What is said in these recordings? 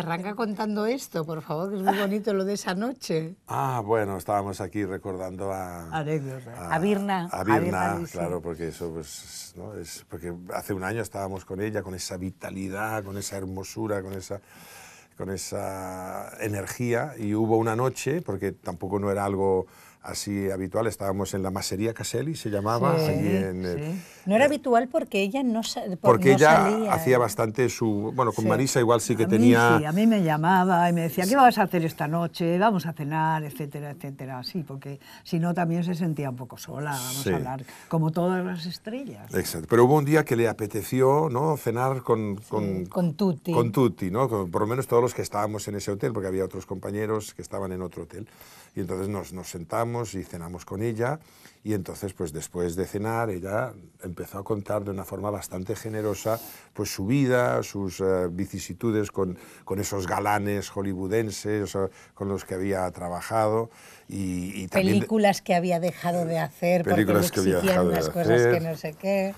arranca contando esto, por favor, que es muy bonito lo de esa noche. Ah, bueno, estábamos aquí recordando a... A, A Birna, a Birna claro, porque eso pues, ¿no? es... Porque hace un año estábamos con ella, con esa vitalidad, con esa hermosura, con esa con esa energía y hubo una noche, porque tampoco no era algo así habitual. Estábamos en la masería Caselli, se llamaba. allí eh, no era eh, habitual porque ella no, porque ella hacía ¿eh? bastante su. Bueno, con Marisa igual sí que tenía. sí, a mí me llamaba y me decía, ¿qué vas a hacer esta noche? Vamos a cenar, etcétera, etcétera. Sí, porque si no también se sentía un poco sola, vamos a hablar, como todas las estrellas. Exacto. Pero hubo un día que le apeteció ¿no? cenar con. Con, con Tutti. Con Tutti, ¿no? por lo menos todos los que estábamos en ese hotel, porque había otros compañeros que estaban en otro hotel. Y entonces nos, nos sentamos y cenamos con ella y entonces pues después de cenar ella empezó a contar de una forma bastante generosa pues su vida, sus eh, vicisitudes con, con, esos galanes hollywoodenses con los que había trabajado y, películas que había dejado de hacer películas porque que había dejado cosas que no sé qué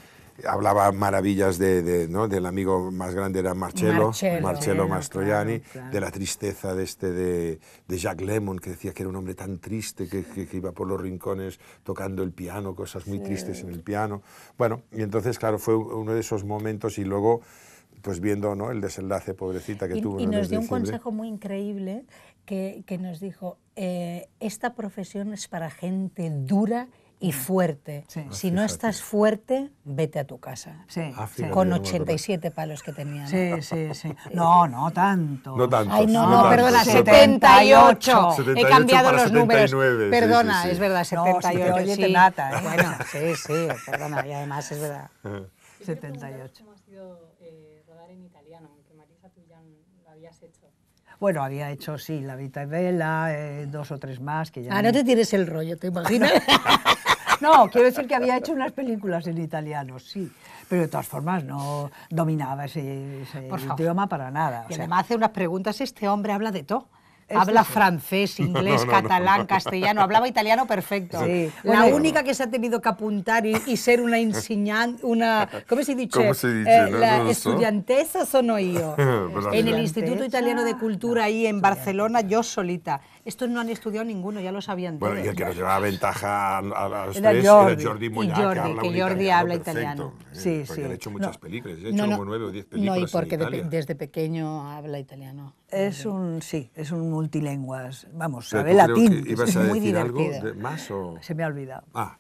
hablaba maravillas de, ¿no? del amigo más grande era Marcello, Marcello, Mastroianni, de la tristeza de, este, de, Jacques Lemon, que decía que era un hombre tan triste, que, iba por los rincones tocando el piano, cosas muy tristes en el piano. Bueno, y entonces, claro, fue uno de esos momentos y luego, pues viendo ¿no? el desenlace, pobrecita, que tuvo. Y nos dio un consejo muy increíble que, nos dijo, eh, esta profesión es para gente dura y mm. fuerte. Ah, si no estás fuerte, vete a tu casa. Ah, Con 87 palos que tenían. Sí, sí, sí. Eh, no, no tanto. No tanto. Ay, no, no, perdona, 78. He cambiado los 79, números. Perdona, es verdad, 78. No, si te oye, nata. ¿eh? Bueno, sí, sí, perdona, y además es verdad. 78. ¿Cómo ha sido eh, rodar en italiano? Aunque Marisa tú ya lo habías hecho. Bueno, había hecho, sí, La Vita y Vela, eh, dos o tres más. Que ya ah, no te tienes el rollo, ¿te imaginas? no, quiero decir que había hecho unas películas en italiano, sí. Pero de todas formas no dominaba ese, idioma para nada. Y además hace unas preguntas, este hombre habla de todo. Habla francés, inglés, catalán, castellano, hablaba italiano perfecto. La única que se ha tenido que apuntar y, ser una enseñante, una, ¿cómo se dice? ¿Cómo se dice? Eh, la estudiantesa sono yo. en el Instituto Italiano de Cultura ahí en Barcelona, yo solita. Estos no han estudiado ninguno, ya lo sabían todos. Bueno, y el que nos llevaba ventaja a, los tres Jordi. era Jordi que habla Jordi habla italiano. sí, sí. Porque han hecho muchas películas, hecho como nueve o diez No, y porque desde pequeño habla italiano. Es un, sí, es un multilenguas. Vamos, sabe latín. ¿Ibas a muy divertido. algo más o...? Se me ha olvidado. Ah,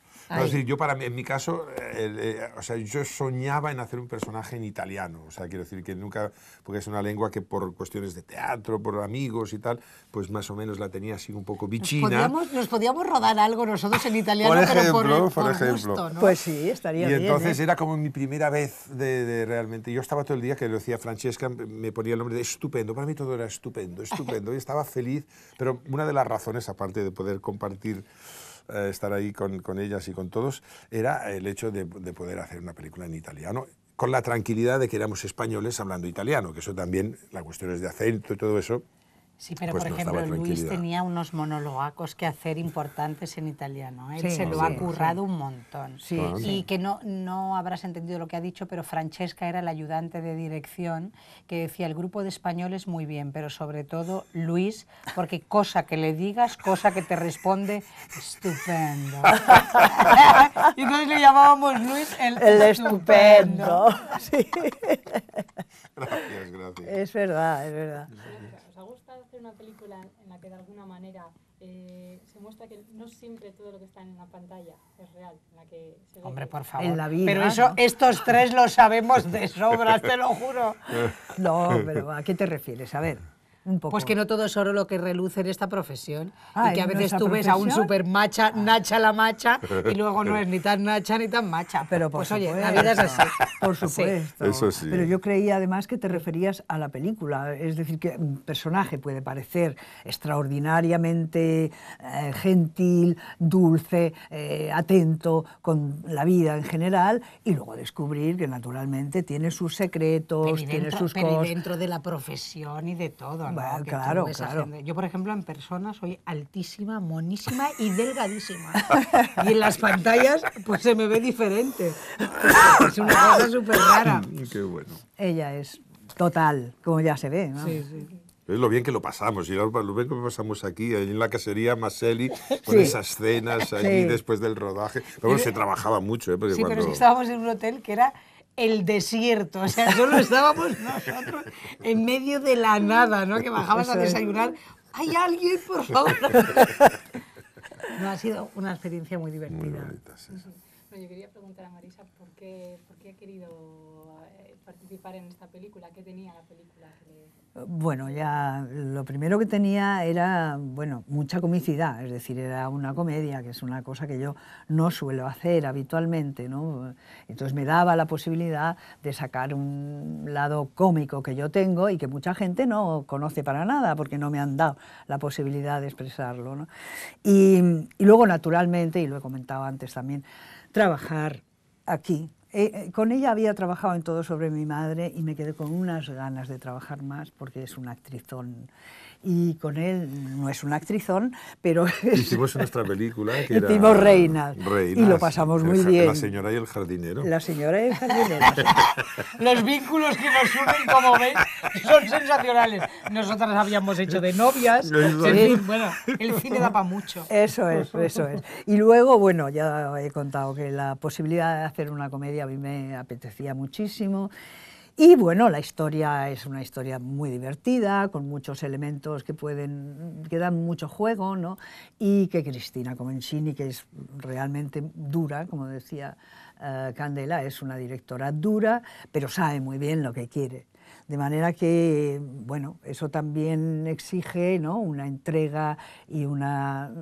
yo para mí, en mi caso, eh, eh, o sea, yo soñaba en hacer un personaje en italiano, o sea, quiero decir que nunca, porque es una lengua que por cuestiones de teatro, por amigos y tal, pues más o menos la tenía así un poco bichina. Nos podíamos, rodar algo nosotros en italiano, por ejemplo, pero por, ejemplo. ¿no? Pues sí, estaría bien. Y entonces ¿eh? era como mi primera vez de, de, realmente, yo estaba todo el día que lo decía Francesca, me ponía el nombre de estupendo, para mí todo era estupendo, estupendo, y estaba feliz, pero una de las razones, aparte de poder compartir estar ahí con, con, ellas y con todos, era el hecho de, de poder hacer una película en italiano con la tranquilidad de que éramos españoles hablando italiano, que eso también, la cuestión es de acento y todo eso, Sí, pero pues por ejemplo, Luis tenía unos monologacos que hacer importantes en italiano. ¿eh? Él se lo ha currado un montón. Ah. Y que no, no habrás entendido lo que ha dicho, pero Francesca era la ayudante de dirección que decía, el grupo de españoles muy bien, pero sobre todo Luis, porque cosa que le digas, cosa que te responde, estupendo. y entonces le llamábamos Luis el, estupendo. estupendo. Gracias, gracias. Es verdad, es verdad una película en la que de alguna manera eh, se muestra que no siempre todo lo que está en la pantalla es real, en la que se Hombre, por favor. En la vida, pero eso, estos tres lo sabemos de sobra, te lo juro. No, pero ¿a qué te refieres? A ver. Pues que no todo es oro lo que reluce en esta profesión. y que a veces tú ves a un super macha, ah. nacha la macha, y luego no es ni tan nacha ni tan macha. Pero pues oye, la vida es así. Por supuesto. Pero yo creía además que te referías a la película. Es decir, que un personaje puede parecer extraordinariamente eh, gentil, dulce, eh, atento con la vida en general, y luego descubrir que naturalmente tiene sus secretos, tiene sus pero cosas. dentro de la profesión y de todo claro, claro. Yo, por ejemplo, en persona soy altísima, monísima y delgadísima. y en las pantallas, pues se me ve diferente. Es una cosa súper rara. Mm, Ella es total, como ya se ve. Es lo bien que lo pasamos, y lo bien que pasamos aquí, en la casería Maselli con esas cenas allí después del rodaje. se trabajaba mucho, ¿eh? Porque sí, pero es estábamos en un hotel que era el desierto, o sea, solo estábamos nosotros en medio de la nada, ¿no? Que bajabas a desayunar, hay alguien, por favor. No, ha sido una experiencia muy divertida yo quería preguntar a Marisa por qué, ha querido eh, participar en esta película, qué tenía la película. Bueno, ya lo primero que tenía era, bueno, mucha comicidad, es decir, era una comedia, que es una cosa que yo no suelo hacer habitualmente, Entonces me daba la posibilidad de sacar un lado cómico que yo tengo y que mucha gente no conoce para nada, porque no me han dado la posibilidad de expresarlo, y, y luego, naturalmente, y lo he comentado antes también, trabajar aquí. Eh, eh, con ella había trabajado en todo sobre mi madre y me quedé con unas ganas de trabajar más porque es una actrizón y con él no es una actrizón, pero... Hicimos nuestra película Hicimos Reina. Reinas, y lo pasamos muy bien. La señora y el jardinero. La señora y el jardinero. Los vínculos que nos unen, como ven, son sensacionales. Nosotras habíamos hecho de novias. En fin, bueno, el cine da para mucho. Eso es, eso es. Y luego, bueno, ya he contado que la posibilidad de hacer una comedia a mí me apetecía muchísimo. Y bueno, la historia es una historia muy divertida, con muchos elementos que pueden, que dan mucho juego, ¿no? Y que Cristina Comencini, que es realmente dura, como decía eh, Candela, es una directora dura, pero sabe muy bien lo que quiere. De manera que, bueno, eso también exige ¿no? una entrega y una,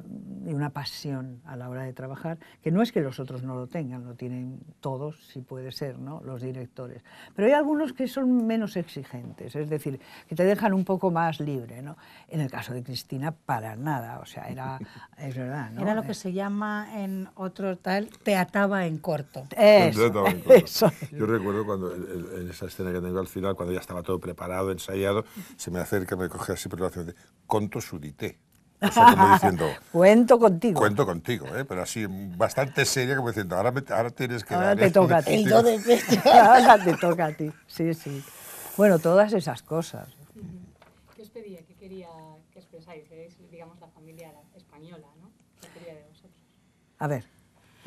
y una pasión a la hora de trabajar, que no es que los otros no lo tengan, lo tienen todos, si puede ser, ¿no? los directores. Pero hay algunos que son menos exigentes, es decir, que te dejan un poco más libre. ¿no? En el caso de Cristina, para nada, o sea, era, es verdad. ¿no? Era lo que eh, se llama en otro tal, te ataba en corto. Yo recuerdo cuando, en esa escena que tengo al final, cuando ya estaba todo preparado, ensayado, se me acerca, me coge así, pero lo hace, conto sudité. O sea, como diciendo... cuento contigo. Cuento contigo, ¿eh? pero así bastante seria, como diciendo, ahora, ahora tienes que... Ahora dar, te toca a ti. ahora te toca a ti, sí, sí. Bueno, todas esas cosas. ¿Qué os pedía, qué quería que expresáis? digamos, la familia española, ¿no? ¿Qué quería de vosotros? A ver.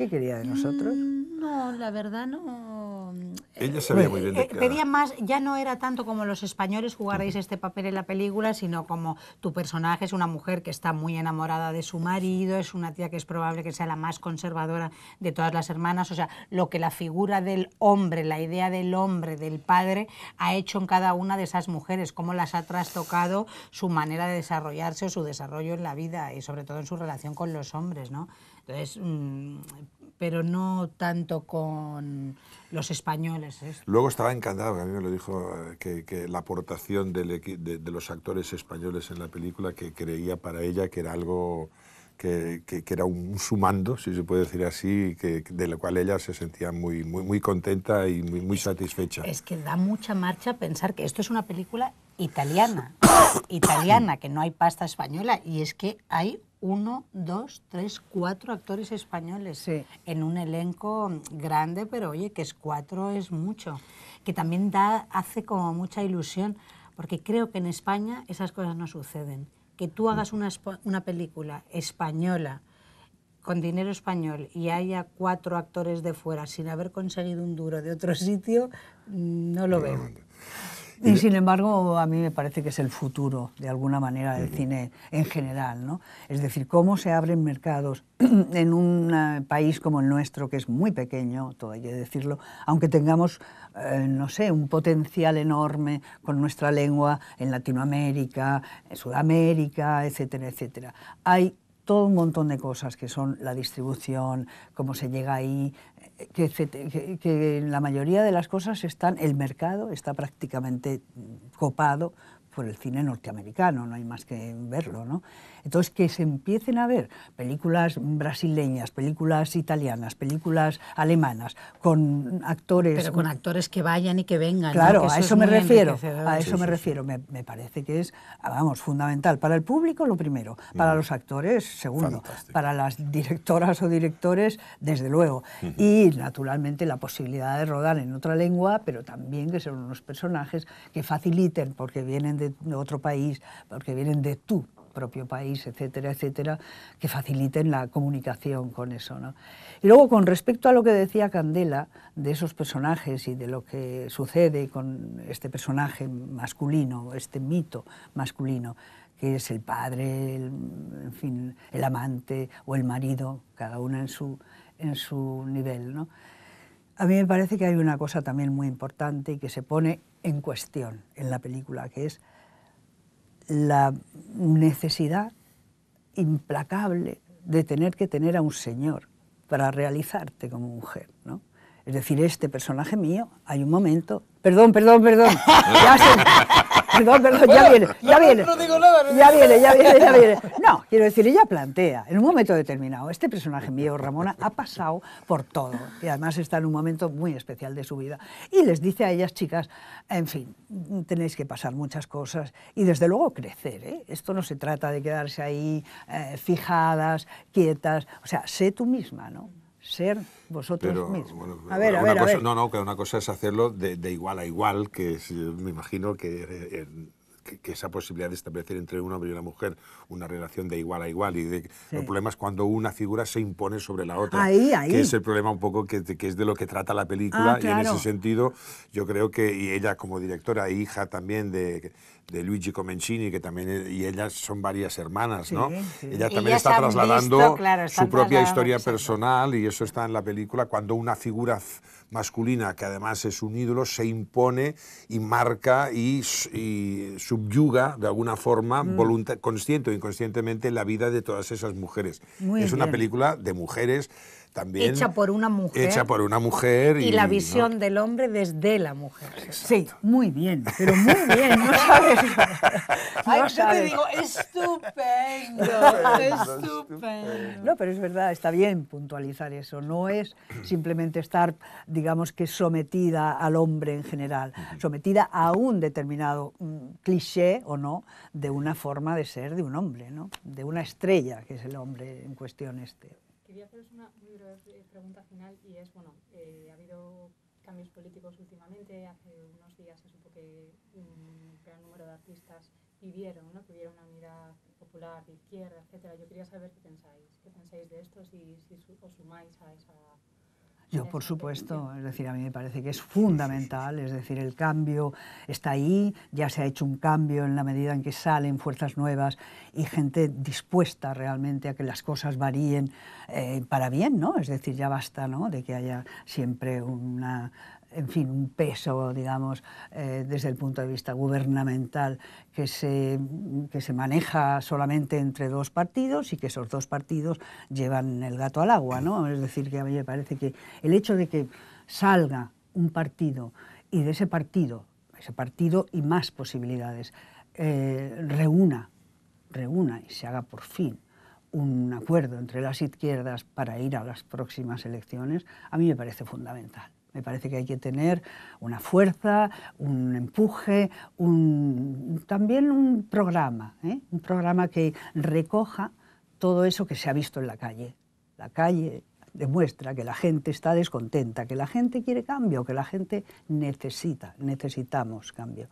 ¿Qué quería de nosotros? Mm, no, la verdad no. Mm, eh, Ella sabía muy bien. De eh, pedía más, ya no era tanto como los españoles jugaréis este papel en la película, sino como tu personaje es una mujer que está muy enamorada de su marido, es una tía que es probable que sea la más conservadora de todas las hermanas. O sea, lo que la figura del hombre, la idea del hombre, del padre, ha hecho en cada una de esas mujeres, cómo las ha trastocado su manera de desarrollarse o su desarrollo en la vida y sobre todo en su relación con los hombres, ¿no? Entonces, mm, pero no tanto con los españoles. ¿eh? Luego estaba encantado, a mí me lo dijo, eh, que, la aportación de, los actores españoles en la película, que creía para ella que era algo... Que, era un sumando, si se puede decir así, que, de lo cual ella se sentía muy, muy, muy contenta y muy, muy satisfecha. Es que da mucha marcha pensar que esto es una película italiana, italiana, que no hay pasta española, y es que hay uno, dos, tres, cuatro actores españoles en un elenco grande, pero oye, que es cuatro es mucho, que también da, hace como mucha ilusión, porque creo que en España esas cosas no suceden. Que tú hagas una, una película española con dinero español y haya cuatro actores de fuera sin haber conseguido un duro de otro sitio, no lo veo. Y sin embargo, a mí me parece que es el futuro, de alguna manera, del cine en general. ¿no? Es decir, cómo se abren mercados en un eh, país como el nuestro, que es muy pequeño, todo decirlo, aunque tengamos, eh, no sé, un potencial enorme con nuestra lengua en Latinoamérica, en Sudamérica, etcétera, etcétera. Hay todo un montón de cosas que son la distribución, cómo se llega ahí, eh, que, que, la mayoría de las cosas están, el mercado está prácticamente copado por el cine norteamericano, no hay más que verlo, ¿no? Entonces, que se empiecen a ver películas brasileñas, películas italianas, películas alemanas, con actores... Pero con actores que vayan y que vengan. Claro, a eso me refiero. A eso me refiero. Me, parece que es, ah, vamos, fundamental. Para el público, lo primero. Para los actores, segundo. Para las directoras o directores, desde luego. Y, naturalmente, la posibilidad de rodar en otra lengua, pero también que sean unos personajes que faciliten, porque vienen de otro país, porque vienen de tú propio país, etcétera, etcétera, que faciliten la comunicación con eso. ¿no? Y luego, con respecto a lo que decía Candela, de esos personajes y de lo que sucede con este personaje masculino, este mito masculino, que es el padre, el, en fin, el amante o el marido, cada uno en su, en su nivel. ¿no? A mí me parece que hay una cosa también muy importante y que se pone en cuestión en la película, que es la necesidad implacable de tener que tener a un señor para realizarte como mujer, ¿no? Es decir, este personaje mío, hay un momento... Perdón, perdón, perdón. Perdón, perdón, ya viene, ya viene. ya viene, ya viene, ya viene. No, quiero decir, ella plantea, en un momento determinado, este personaje mío, Ramona, ha pasado por todo y además está en un momento muy especial de su vida. Y les dice a ellas, chicas, en fin, tenéis que pasar muchas cosas y desde luego crecer. ¿eh? Esto no se trata de quedarse ahí eh, fijadas, quietas. O sea, sé tú misma, ¿no? Ser vosotros mismos. a ver, a ver, No, no, que una cosa es hacerlo de, de igual a igual, que me imagino que... Eh, que, esa posibilidad de establecer entre un hombre y una mujer una relación de igual a igual. Y de, el problema es cuando una figura se impone sobre la otra. Que es el problema un poco que, es de lo que trata la película. Ah, y en ese sentido, yo creo que y ella como directora e hija también de, Luigi Comencini, que también y ellas son varias hermanas, ¿no? Ella también está trasladando su propia historia personal y eso está en la película cuando una figura masculina, que además es un ídolo, se impone y marca y, subyuga de alguna forma, mm. consciente o inconscientemente, la vida de todas esas mujeres. es una película de mujeres hecha por una mujer. Hecha por una mujer. Y, la visión del hombre desde la mujer. Sí, muy bien, pero muy bien, no sabes. yo te digo, estupendo, estupendo. No, pero es verdad, está bien puntualizar eso. No es simplemente estar, digamos que sometida al hombre en general, sometida a un determinado mm, cliché o no de una forma de ser de un hombre, ¿no? De una estrella que es el hombre en cuestión este quería haceros una muy breve pregunta final y es, bueno, eh, ha habido cambios políticos últimamente, hace unos días se supo que un mm, gran número de artistas vivieron, ¿no? que una unidad popular de izquierda, etcétera. Yo quería saber qué pensáis, qué pensáis de esto, si, si os sumáis a esa yo, por supuesto, es decir, a mí me parece que es fundamental, es decir, el cambio está ahí, ya se ha hecho un cambio en la medida en que salen fuerzas nuevas y gente dispuesta realmente a que las cosas varíen eh, para bien, ¿no? Es decir, ya basta, ¿no?, de que haya siempre una en fin, un peso, digamos, eh, desde el punto de vista gubernamental que se, maneja solamente entre dos partidos y que esos dos partidos llevan el gato al agua, ¿no? Es decir, que a mí me parece que el hecho de que salga un partido y de ese partido, ese partido y más posibilidades, eh, reúna y se haga por fin un acuerdo entre las izquierdas para ir a las próximas elecciones, a mí me parece fundamental. Me parece que hay que tener una fuerza, un empuje, un, también un programa, ¿eh? un programa que recoja todo eso que se ha visto en la calle. La calle, demuestra que la gente está descontenta, que la gente quiere cambio, que la gente necesita, necesitamos cambio.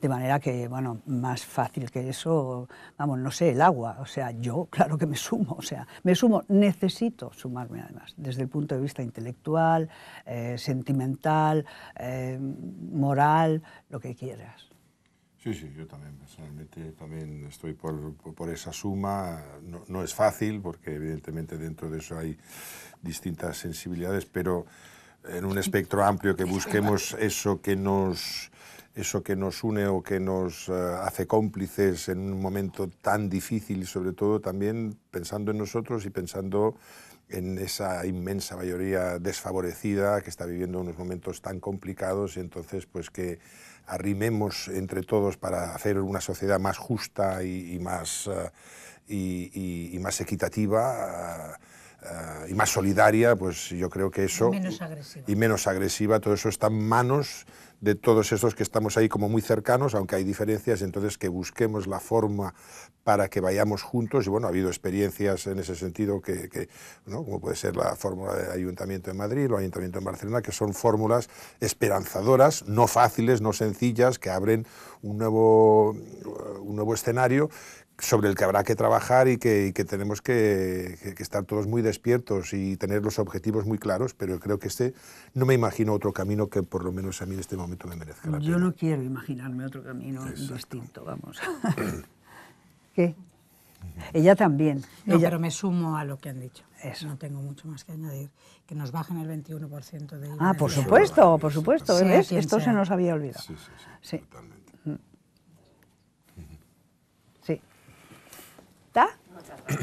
De manera que, bueno, más fácil que eso, vamos, no sé, el agua, o sea, yo claro que me sumo, o sea, me sumo, necesito sumarme además, desde el punto de vista intelectual, eh, sentimental, eh, moral, lo que quieras. Sí, sí, yo también personalmente también estoy por, por esa suma. No, no, es fácil porque evidentemente dentro de eso hay distintas sensibilidades, pero en un espectro amplio que busquemos eso que nos eso que nos une o que nos eh, hace cómplices en un momento tan difícil y sobre todo también pensando en nosotros y pensando en esa inmensa mayoría desfavorecida que está viviendo unos momentos tan complicados y entonces pues que arrimemos entre todos para hacer una sociedad más justa y, más, eh, y, más equitativa. Eh, eh, y más solidaria, pues yo creo que eso... Y menos agresiva. Y menos agresiva, todo eso está en manos de todos esos que estamos ahí como muy cercanos, aunque hay diferencias, entonces que busquemos la forma para que vayamos juntos. Y bueno, ha habido experiencias en ese sentido, que, ¿no? como puede ser la fórmula del Ayuntamiento de Madrid o Ayuntamiento en Barcelona, que son fórmulas esperanzadoras, no fáciles, no sencillas, que abren un nuevo, un nuevo escenario sobre el que habrá que trabajar y que, tenemos que, estar todos muy despiertos y tener los objetivos muy claros, pero creo que este, no me imagino otro camino que por lo menos a mí en este momento me merezca Yo no quiero imaginarme otro camino distinto, vamos. ¿Qué? Ella también. Ella... pero me sumo a lo que han dicho. No tengo mucho más que añadir. Que nos bajen el 21% de... Ah, por supuesto, por supuesto. Esto se nos había olvidado. sí, sí, sí. totalmente. და